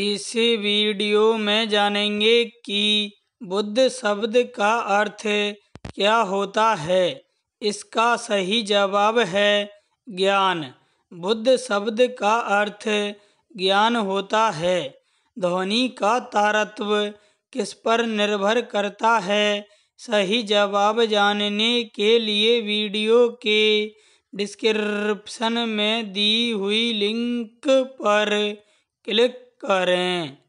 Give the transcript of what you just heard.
इस वीडियो में जानेंगे कि बुद्ध शब्द का अर्थ क्या होता है इसका सही जवाब है ज्ञान बुद्ध शब्द का अर्थ ज्ञान होता है ध्वनि का तारत्व किस पर निर्भर करता है सही जवाब जानने के लिए वीडियो के डिस्क्रिप्शन में दी हुई लिंक पर क्लिक करें